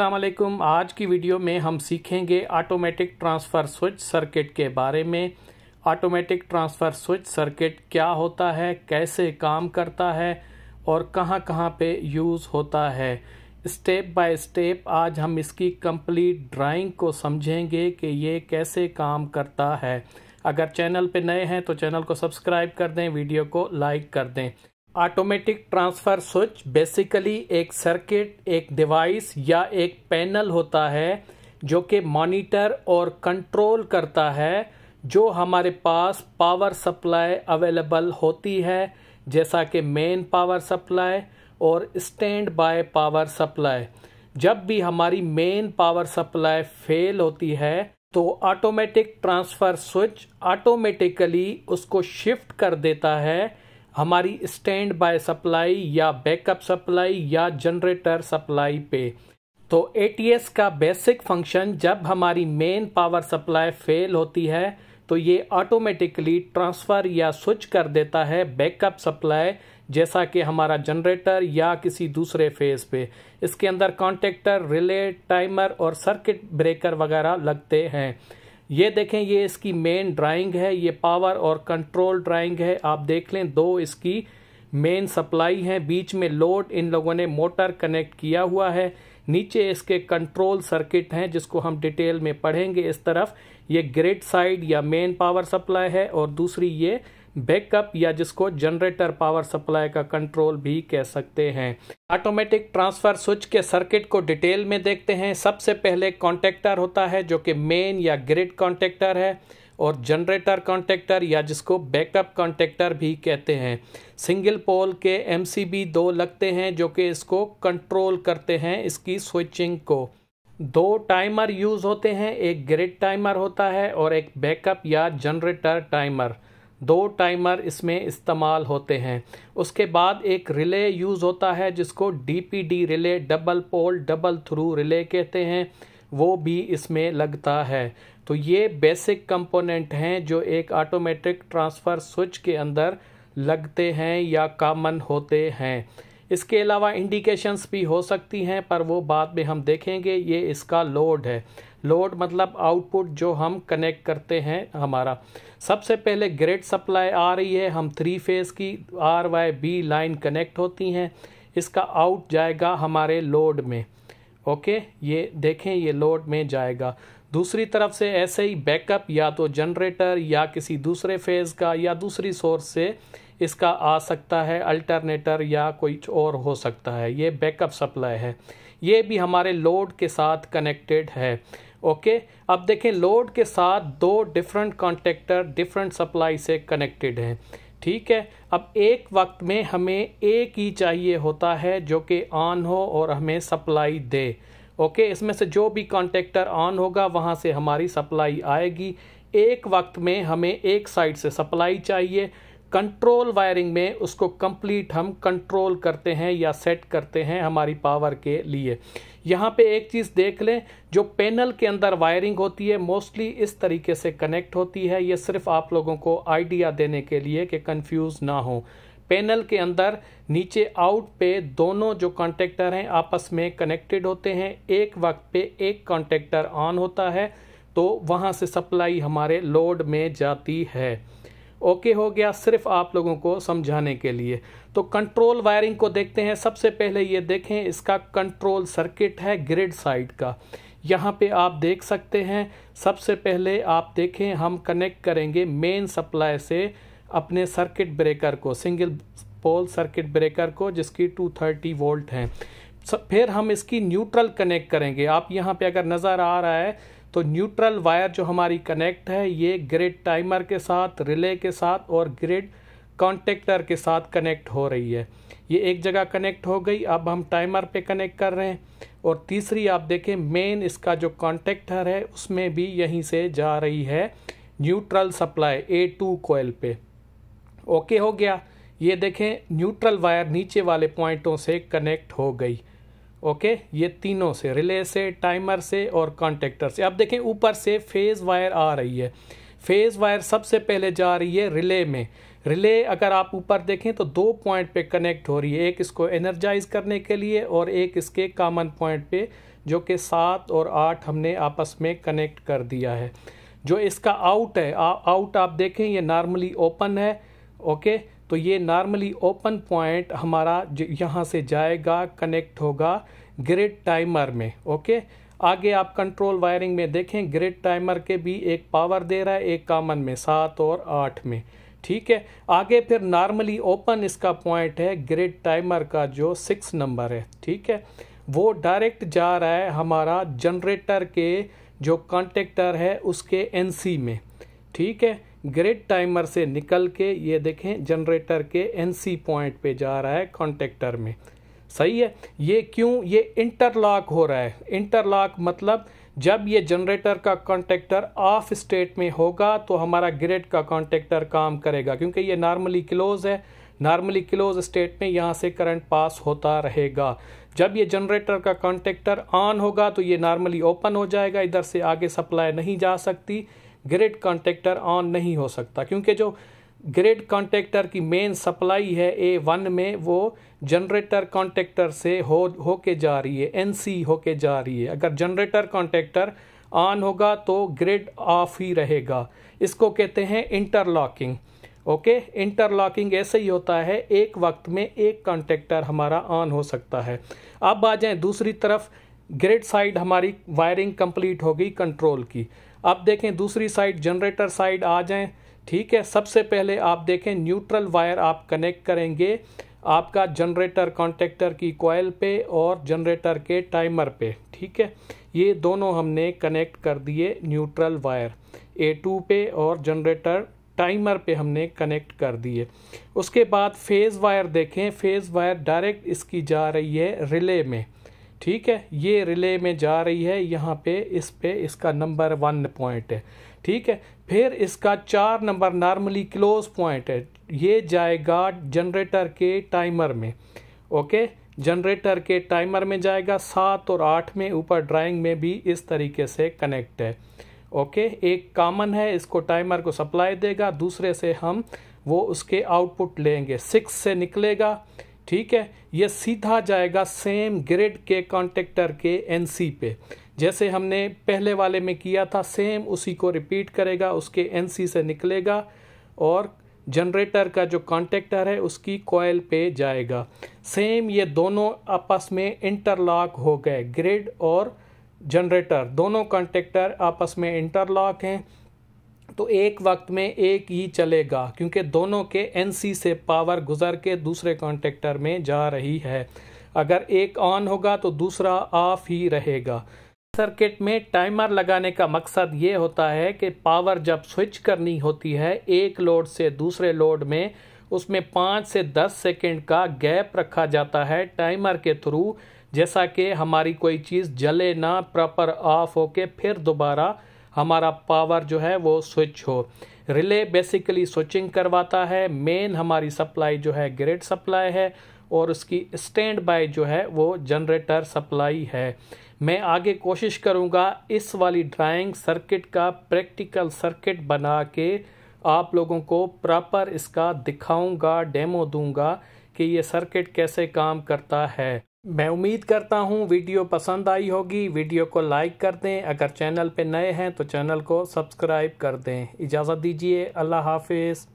असलम आज की वीडियो में हम सीखेंगे ऑटोमेटिक ट्रांसफ़र स्विच सर्किट के बारे में ऑटोमेटिक ट्रांसफ़र स्विच सर्किट क्या होता है कैसे काम करता है और कहां कहां पे यूज़ होता है स्टेप बाय स्टेप आज हम इसकी कंप्लीट ड्राइंग को समझेंगे कि ये कैसे काम करता है अगर चैनल पे नए हैं तो चैनल को सब्सक्राइब कर दें वीडियो को लाइक कर दें ऑटोमेटिक ट्रांसफ़र स्विच बेसिकली एक सर्किट एक डिवाइस या एक पैनल होता है जो कि मॉनिटर और कंट्रोल करता है जो हमारे पास पावर सप्लाई अवेलेबल होती है जैसा कि मेन पावर सप्लाई और स्टैंड बाय पावर सप्लाई जब भी हमारी मेन पावर सप्लाई फेल होती है तो ऑटोमेटिक ट्रांसफ़र स्विच ऑटोमेटिकली उसको शिफ्ट कर देता है हमारी स्टैंड बाय सप्लाई या बैकअप सप्लाई या जनरेटर सप्लाई पे तो एटीएस का बेसिक फंक्शन जब हमारी मेन पावर सप्लाई फेल होती है तो ये ऑटोमेटिकली ट्रांसफ़र या स्विच कर देता है बैकअप सप्लाई जैसा कि हमारा जनरेटर या किसी दूसरे फेज़ पे इसके अंदर कॉन्टेक्टर रिले टाइमर और सर्किट ब्रेकर वगैरह लगते हैं ये देखें ये इसकी मेन ड्राइंग है ये पावर और कंट्रोल ड्राइंग है आप देख लें दो इसकी मेन सप्लाई है बीच में लोड इन लोगों ने मोटर कनेक्ट किया हुआ है नीचे इसके कंट्रोल सर्किट हैं जिसको हम डिटेल में पढ़ेंगे इस तरफ ये ग्रिड साइड या मेन पावर सप्लाई है और दूसरी ये बैकअप या जिसको जनरेटर पावर सप्लाई का कंट्रोल भी कह सकते हैं ऑटोमेटिक ट्रांसफर स्विच के सर्किट को डिटेल में देखते हैं सबसे पहले कॉन्टेक्टर होता है जो कि मेन या ग्रिड कॉन्टेक्टर है और जनरेटर कॉन्टेक्टर या जिसको बैकअप कॉन्टेक्टर भी कहते हैं सिंगल पोल के एम दो लगते हैं जो कि इसको कंट्रोल करते हैं इसकी स्विचिंग को दो टाइमर यूज़ होते हैं एक ग्रिड टाइमर होता है और एक बैकअप या जनरेटर टाइमर दो टाइमर इसमें इस्तेमाल होते हैं उसके बाद एक रिले यूज़ होता है जिसको DPD relay double pole double throw relay कहते हैं वो भी इसमें लगता है तो ये बेसिक कंपोनेंट हैं जो एक ऑटोमेटिक ट्रांसफ़र स्विच के अंदर लगते हैं या कामन होते हैं इसके अलावा इंडिकेशंस भी हो सकती हैं पर वो बाद में हम देखेंगे ये इसका लोड है लोड मतलब आउटपुट जो हम कनेक्ट करते हैं हमारा सबसे पहले ग्रेड सप्लाई आ रही है हम थ्री फेज़ की R Y B line connect होती हैं इसका आउट जाएगा हमारे लोड में ओके ये देखें ये लोड में जाएगा दूसरी तरफ से ऐसे ही बैकअप या तो जनरेटर या किसी दूसरे फेज़ का या दूसरी सोर्स से इसका आ सकता है अल्टरनेटर या कोई और हो सकता है ये बैकअप सप्लाई है ये भी हमारे लोड के साथ कनेक्टेड है ओके अब देखें लोड के साथ दो डिफरेंट कॉन्टेक्टर डिफरेंट सप्लाई से कनेक्टेड हैं ठीक है अब एक वक्त में हमें एक ही चाहिए होता है जो कि ऑन हो और हमें सप्लाई दे ओके इसमें से जो भी कॉन्टेक्टर ऑन होगा वहाँ से हमारी सप्लाई आएगी एक वक्त में हमें एक साइड से सप्लाई चाहिए कंट्रोल वायरिंग में उसको कंप्लीट हम कंट्रोल करते हैं या सेट करते हैं हमारी पावर के लिए यहाँ पे एक चीज़ देख लें जो पैनल के अंदर वायरिंग होती है मोस्टली इस तरीके से कनेक्ट होती है ये सिर्फ आप लोगों को आइडिया देने के लिए कि कंफ्यूज ना हो पैनल के अंदर नीचे आउट पे दोनों जो कॉन्टेक्टर हैं आपस में कनेक्टेड होते हैं एक वक्त पे एक कॉन्टेक्टर ऑन होता है तो वहाँ से सप्लाई हमारे लोड में जाती है ओके हो गया सिर्फ आप लोगों को समझाने के लिए तो कंट्रोल वायरिंग को देखते हैं सबसे पहले ये देखें इसका कंट्रोल सर्किट है ग्रिड साइड का यहाँ पे आप देख सकते हैं सबसे पहले आप देखें हम कनेक्ट करेंगे मेन सप्लाई से अपने सर्किट ब्रेकर को सिंगल पोल सर्किट ब्रेकर को जिसकी 230 वोल्ट हैं फिर हम इसकी न्यूट्रल कनेक्ट करेंगे आप यहाँ पे अगर नज़र आ रहा है तो न्यूट्रल वायर जो हमारी कनेक्ट है ये ग्रिड टाइमर के साथ रिले के साथ और ग्रिड कॉन्टेक्टर के साथ कनेक्ट हो रही है ये एक जगह कनेक्ट हो गई अब हम टाइमर पे कनेक्ट कर रहे हैं और तीसरी आप देखें मेन इसका जो कॉन्टेक्टर है उसमें भी यहीं से जा रही है neutral supply A two coil पे ओके हो गया ये देखें न्यूट्रल वायर नीचे वाले पॉइंटों से कनेक्ट हो गई ओके ये तीनों से रिले से टाइमर से और कॉन्टेक्टर से अब देखें ऊपर से फेज़ वायर आ रही है फेज़ वायर सबसे पहले जा रही है रिले में रिले अगर आप ऊपर देखें तो दो पॉइंट पे कनेक्ट हो रही है एक इसको एनर्जाइज करने के लिए और एक इसके कामन पॉइंट पे जो कि सात और आठ हमने आपस में कनेक्ट कर दिया है जो इसका आउट है आ, आउट आप देखें ये नॉर्मली ओपन है ओके तो ये नॉर्मली ओपन पॉइंट हमारा यहाँ से जाएगा कनेक्ट होगा ग्रिड टाइमर में ओके आगे आप कंट्रोल वायरिंग में देखें ग्रिड टाइमर के भी एक पावर दे रहा है एक कामन में सात और आठ में ठीक है आगे फिर नॉर्मली ओपन इसका पॉइंट है ग्रिड टाइमर का जो सिक्स नंबर है ठीक है वो डायरेक्ट जा रहा है हमारा जनरेटर के जो कॉन्टेक्टर है उसके एनसी में ठीक है ग्रेड टाइमर से निकल के ये देखें जनरेटर के एनसी पॉइंट पे जा रहा है कॉन्टेक्टर में सही है ये क्यों ये इंटरलॉक हो रहा है इंटरलॉक मतलब जब ये जनरेटर का कॉन्टेक्टर ऑफ स्टेट में होगा तो हमारा ग्रेड का कॉन्टेक्टर काम करेगा क्योंकि ये नॉर्मली क्लोज है नॉर्मली क्लोज स्टेट में यहाँ से करंट पास होता रहेगा जब ये जनरेटर का कॉन्टेक्टर ऑन होगा तो ये नॉर्मली ओपन हो जाएगा इधर से आगे सप्लाई नहीं जा सकती ग्रेड कॉन्टेक्टर ऑन नहीं हो सकता क्योंकि जो ग्रेड कॉन्टेक्टर की मेन सप्लाई है ए वन में वो जनरेटर कॉन्टेक्टर से हो हो के जा रही है एन सी हो के जा रही है अगर जनरेटर कॉन्टेक्टर ऑन होगा तो ग्रेड ऑफ ही रहेगा इसको कहते हैं इंटरलॉकिंग ओके इंटरलॉकिंग ऐसे ही होता है एक वक्त में एक कॉन्टेक्टर हमारा ऑन हो सकता है अब आ जाएं दूसरी तरफ ग्रेड साइड हमारी वायरिंग कंप्लीट होगी कंट्रोल की अब देखें दूसरी साइड जनरेटर साइड आ जाएं ठीक है सबसे पहले आप देखें न्यूट्रल वायर आप कनेक्ट करेंगे आपका जनरेटर कॉन्टेक्टर की कॉयल पे और जनरेटर के टाइमर पे ठीक है ये दोनों हमने कनेक्ट कर दिए न्यूट्रल वायर ए टू पे और जनरेटर टाइमर पे हमने कनेक्ट कर दिए उसके बाद फेज़ वायर देखें फेज़ वायर डायरेक्ट इसकी जा रही है रिले में ठीक है ये रिले में जा रही है यहाँ पे इस पे इसका नंबर वन पॉइंट है ठीक है फिर इसका चार नंबर नॉर्मली क्लोज पॉइंट है ये जाएगा जनरेटर के टाइमर में ओके जनरेटर के टाइमर में जाएगा सात और आठ में ऊपर ड्राइंग में भी इस तरीके से कनेक्ट है ओके एक कामन है इसको टाइमर को सप्लाई देगा दूसरे से हम वो उसके आउटपुट लेंगे सिक्स से निकलेगा ठीक है ये सीधा जाएगा सेम ग्रिड के कॉन्टेक्टर के एन पे जैसे हमने पहले वाले में किया था सेम उसी को रिपीट करेगा उसके एन से निकलेगा और जनरेटर का जो कॉन्टेक्टर है उसकी कॉयल पे जाएगा सेम ये दोनों आपस में इंटरलॉक हो गए ग्रिड और जनरेटर दोनों कॉन्टेक्टर आपस में इंटरलॉक हैं तो एक वक्त में एक ही चलेगा क्योंकि दोनों के एनसी से पावर गुजर के दूसरे कॉन्टेक्टर में जा रही है अगर एक ऑन होगा तो दूसरा ऑफ ही रहेगा सर्किट में टाइमर लगाने का मकसद ये होता है कि पावर जब स्विच करनी होती है एक लोड से दूसरे लोड में उसमें पाँच से दस सेकेंड का गैप रखा जाता है टाइमर के थ्रू जैसा कि हमारी कोई चीज़ जले ना प्रॉपर ऑफ होके फिर दोबारा हमारा पावर जो है वो स्विच हो रिले बेसिकली स्विचिंग करवाता है मेन हमारी सप्लाई जो है ग्रेड सप्लाई है और उसकी स्टैंड बाय जो है वो जनरेटर सप्लाई है मैं आगे कोशिश करूँगा इस वाली ड्राइंग सर्किट का प्रैक्टिकल सर्किट बना के आप लोगों को प्रॉपर इसका दिखाऊंगा डेमो दूंगा कि ये सर्किट कैसे काम करता है मैं उम्मीद करता हूँ वीडियो पसंद आई होगी वीडियो को लाइक कर दें अगर चैनल पे नए हैं तो चैनल को सब्सक्राइब कर दें इजाज़त दीजिए अल्लाह हाफिज़